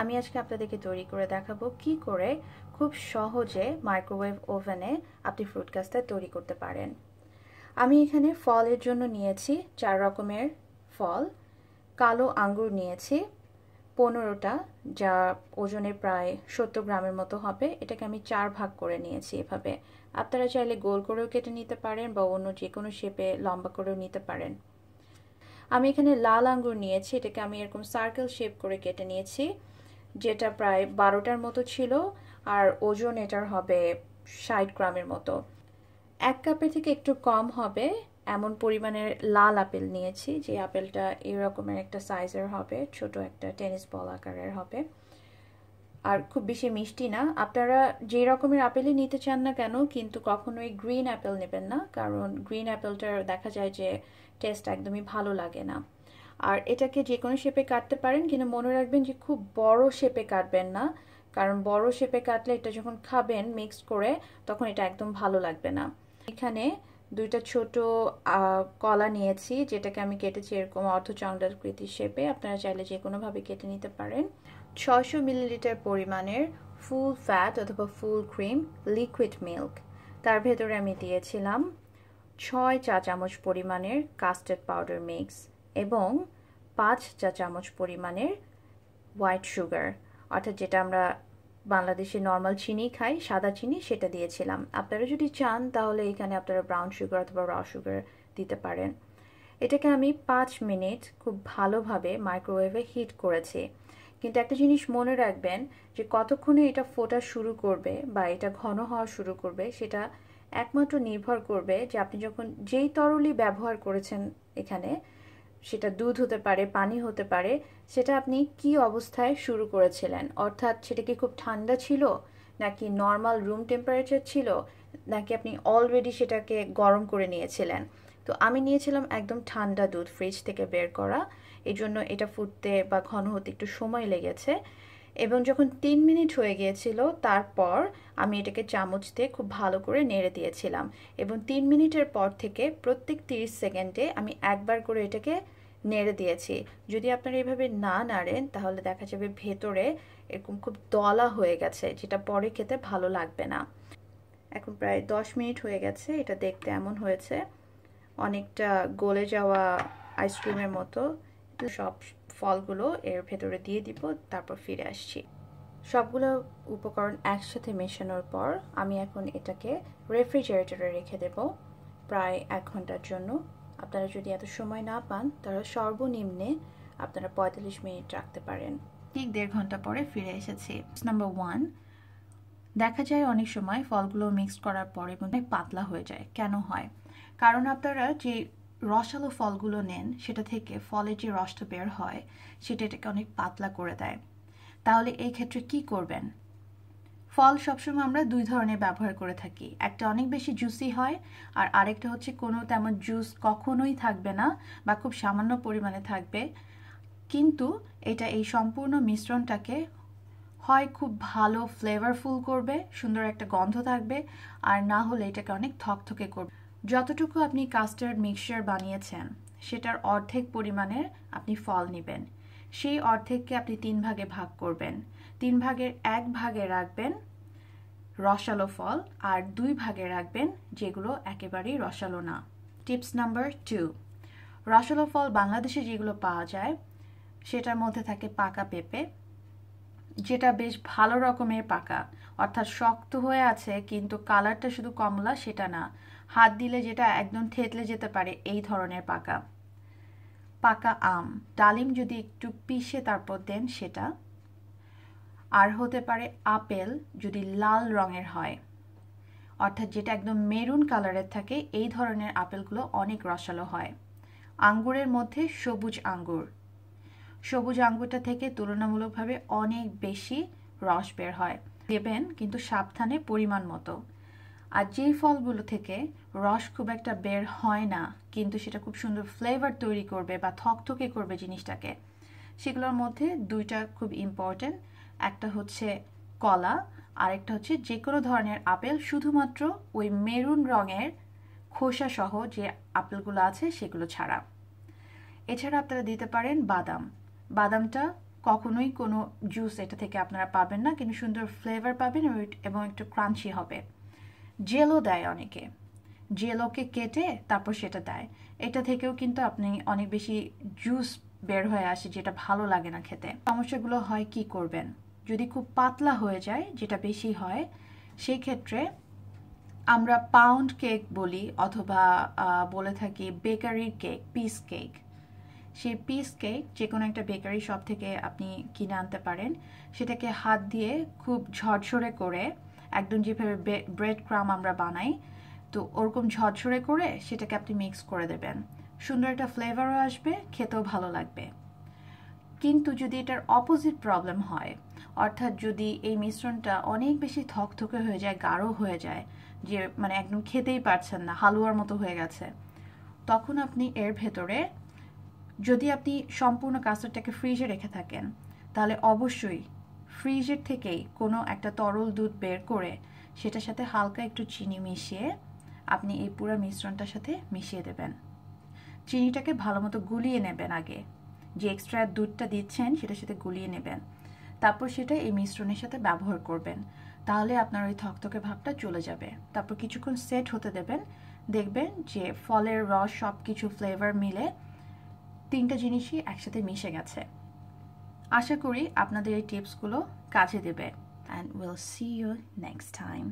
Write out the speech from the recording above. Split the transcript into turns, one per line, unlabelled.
আমি আজকে আপনাদেরকে তৈরি করে দেখাবো কি করে খুব সহজে মাইক্রোওয়েভ ওভেনে আপনি ফ্রুট কাস্তার তৈরি করতে পারেন আমি এখানে ফলের জন্য নিয়েছি চার রকমের ফল কালো আঙ্গুর নিয়েছি পনেরোটা যা ওজনে প্রায় সত্তর গ্রামের মতো হবে এটাকে আমি চার ভাগ করে নিয়েছি এভাবে আপনারা চাইলে গোল করেও কেটে নিতে পারেন বা অন্য যে কোনো শেপে লম্বা করেও নিতে পারেন আমি এখানে লাল আঙ্গুর নিয়েছি এটাকে আমি এরকম সার্কেল শেপ করে কেটে নিয়েছি যেটা প্রায় বারোটার মতো ছিল আর ওজন এটার হবে ষাট গ্রামের মতো এক কাপের থেকে একটু কম হবে এমন পরিমাণের লাল আপেল নিয়েছি যে আপেলটা এরকমের একটা সাইজের হবে ছোট একটা টেনিস বল আকারের হবে আর খুব বেশি মিষ্টি না আপনারা যে রকমের আপেলই নিতে চান না কেন কিন্তু কখনোই গ্রিন অ্যাপেল নেবেন না কারণ গ্রিন অ্যাপেলটার দেখা যায় যে টেস্ট একদমই ভালো লাগে না আর এটাকে যে কোনো শেপে কাটতে পারেন কিন্তু মনে রাখবেন যে খুব বড় শেপে কাটবেন না কারণ বড় শেপে কাটলে এটা যখন খাবেন মিক্সড করে তখন এটা একদম ভালো লাগবে না এখানে দুইটা ছোট কলা নিয়েছি যেটাকে আমি কেটেছি এরকম অর্ধচন্দ্রাকৃতি শেপে আপনারা চাইলে যে কোনোভাবে কেটে নিতে পারেন ছয়শো মিলিলিটার পরিমাণের ফুল ফ্যাট অথবা ফুল ক্রিম লিকুইড মিল্ক তার ভেতরে আমি দিয়েছিলাম ছয় চা চামচ পরিমাণের কাস্টার্ড পাউডার মিক্স এবং পাঁচ চা চামচ পরিমাণের হোয়াইট সুগার অর্থাৎ যেটা আমরা বাংলাদেশে নর্মাল চিনি খাই সাদা চিনি সেটা দিয়েছিলাম আপনারা যদি চান তাহলে এখানে আপনারা ব্রাউন সুগার অথবা র সুগার দিতে পারেন এটাকে আমি পাঁচ মিনিট খুব ভালোভাবে মাইক্রোওয়েভে হিট করেছি কিন্তু একটা জিনিস মনে রাখবেন যে কতক্ষণে এটা ফোটা শুরু করবে বা এটা ঘন হওয়া শুরু করবে সেটা একমাত্র নির্ভর করবে যে আপনি যখন যেই তরলই ব্যবহার করেছেন এখানে সেটা দুধ হতে পারে পানি হতে পারে সেটা আপনি কি অবস্থায় শুরু করেছিলেন অর্থাৎ সেটা কি খুব ঠান্ডা ছিল নাকি নর্মাল রুম টেম্পারেচার ছিল নাকি আপনি অলরেডি সেটাকে গরম করে নিয়েছিলেন তো আমি নিয়েছিলাম একদম ঠান্ডা দুধ ফ্রিজ থেকে বের করা এই জন্য এটা ফুটতে বা ঘন হতে একটু সময় লেগেছে এবং যখন তিন মিনিট হয়ে গিয়েছিল তারপর আমি এটাকে চামচ দিয়ে খুব ভালো করে নেড়ে দিয়েছিলাম এবং তিন মিনিটের পর থেকে প্রত্যেক তিরিশ সেকেন্ডে আমি একবার করে এটাকে নেড়ে দিয়েছি যদি আপনারা এভাবে না নাড়েন তাহলে দেখা যাবে ভেতরে এরকম খুব দলা হয়ে গেছে যেটা পরে খেতে ভালো লাগবে না এখন প্রায় দশ মিনিট হয়ে গেছে এটা দেখতে এমন হয়েছে অনেকটা গলে যাওয়া আইসক্রিমের মতো সব ফলগুলো এর ভেতরে দিয়ে দিব তারপর ফিরে আসছি সবগুলো উপকরণ একসাথে মেশানোর পর আমি এখন এটাকে রেফ্রিজারেটরে রেখে দেব প্রায় এক ঘন্টার জন্য আপনারা যদি এত সময় না পান তাহলে সর্বনিম্নে আপনারা পঁয়তাল্লিশ মিনিট রাখতে পারেন ঠিক দেড় ঘন্টা পরে ফিরে এসেছি নাম্বার ওয়ান দেখা যায় অনেক সময় ফলগুলো মিক্স করার পরে অনেক পাতলা হয়ে যায় কেন হয় কারণ আপনারা যে রসালো ফলগুলো নেন সেটা থেকে ফলের যে রসটা বের হয় সেটা এটাকে অনেক পাতলা করে দেয় তাহলে এই ক্ষেত্রে কি করবেন ফল সবসময় আমরা দুই ধরনের ব্যবহার করে থাকি একটা অনেক বেশি জুসি হয় আর আরেকটা হচ্ছে কোনো তেমন জুস কখনোই থাকবে না বা খুব সামান্য পরিমাণে থাকবে কিন্তু এটা এই সম্পূর্ণ মিশ্রণটাকে হয় খুব ভালো ফ্লেভারফুল করবে সুন্দর একটা গন্ধ থাকবে আর না হলে এটাকে অনেক থকথকে করবে যতটুকু আপনি কাস্টার্ড মিক্সচার বানিয়েছেন সেটার অর্ধেক পরিমাণের আপনি ফল নেবেন সেই অর্ধেককে আপনি তিন ভাগে ভাগ করবেন তিন ভাগের এক ভাগে রাখবেন রসালো ফল আর দুই ভাগে রাখবেন যেগুলো একেবারেই রসালো না টিপস নাম্বার টু রসালো ফল বাংলাদেশে যেগুলো পাওয়া যায় সেটার মধ্যে থাকে পাকা পেঁপে যেটা বেশ ভালো রকমের পাকা অর্থাৎ শক্ত হয়ে আছে কিন্তু কালারটা শুধু কমলা সেটা না হাত দিলে যেটা একদম থেতলে যেতে পারে এই ধরনের পাকা পাকা আম ডালিম যদি একটু পিষে তারপর দেন সেটা আর হতে পারে আপেল যদি লাল রঙের হয় অর্থাৎ যেটা একদম মেরুন কালারের থাকে এই ধরনের আপেলগুলো অনেক রসালো হয় আঙ্গুরের মধ্যে সবুজ আঙ্গুর সবুজ আঙ্গুরটা থেকে তুলনামূলকভাবে অনেক বেশি রস বের হয় দেবেন কিন্তু সাবধানে পরিমাণ মতো আর যেই ফলগুলো থেকে রস খুব একটা বের হয় না কিন্তু সেটা খুব সুন্দর ফ্লেভার তৈরি করবে বা থকথকে করবে জিনিসটাকে সেগুলোর মধ্যে দুইটা খুব ইম্পর্টেন্ট একটা হচ্ছে কলা আরেকটা হচ্ছে যে কোনো ধরনের আপেল শুধুমাত্র ওই মেরুন রঙের খোসা সহ যে আপেলগুলো আছে সেগুলো ছাড়া এছাড়া আপনারা দিতে পারেন বাদাম বাদামটা কখনোই কোনো জুস এটা থেকে আপনারা পাবেন না কিন্তু সুন্দর ফ্লেভার পাবেন এবং একটু ক্রাঞ্চি হবে জেলও দেয় অনেকে জেলোকে কেটে তারপর সেটা দেয় এটা থেকেও কিন্তু আপনি অনেক বেশি জুস বের হয়ে আসে যেটা ভালো লাগে না খেতে সমস্যাগুলো হয় কি করবেন যদি খুব পাতলা হয়ে যায় যেটা বেশি হয় সেই ক্ষেত্রে আমরা পাউন্ড কেক বলি অথবা বলে থাকি বেকারির কেক পিস কেক সেই পিস কেক যে কোনো একটা বেকারি শপ থেকে আপনি কিনে আনতে পারেন সেটাকে হাত দিয়ে খুব ঝরঝরে করে একদম যেভাবে ব্রেড ক্রাম আমরা বানাই তো ওরকম ঝরঝরে করে সেটাকে আপনি মিক্স করে দেবেন সুন্দর একটা ফ্লেভারও আসবে খেতেও ভালো লাগবে কিন্তু যদি এটার অপোজিট প্রবলেম হয় অর্থাৎ যদি এই মিশ্রণটা অনেক বেশি থকথকে হয়ে যায় গাঢ় হয়ে যায় যে মানে একদম খেতেই পারছেন না হালুয়ার মতো হয়ে গেছে তখন আপনি এর ভেতরে যদি আপনি সম্পূর্ণ কাস্টারটাকে ফ্রিজে রেখে থাকেন তাহলে অবশ্যই ফ্রিজের থেকেই কোনো একটা তরল দুধ বের করে সেটার সাথে হালকা একটু চিনি মিশিয়ে আপনি এই পুরো মিশ্রণটার সাথে মিশিয়ে দেবেন চিনিটাকে ভালো মতো গুলিয়ে নেবেন আগে যে এক্সট্রা দুধটা দিচ্ছেন সেটার সাথে গুলিয়ে নেবেন তারপর সেটা এই মিশ্রণের সাথে ব্যবহার করবেন তাহলে আপনার ওই থকথকে ভাবটা চলে যাবে তারপর কিছুক্ষণ সেট হতে দেবেন দেখবেন যে ফলের রস সব কিছু ফ্লেভার মিলে তিনটা জিনিসই একসাথে মিশে গেছে আশা করি আপনাদের এই টিপসগুলো কাজে দেবে and will see you next time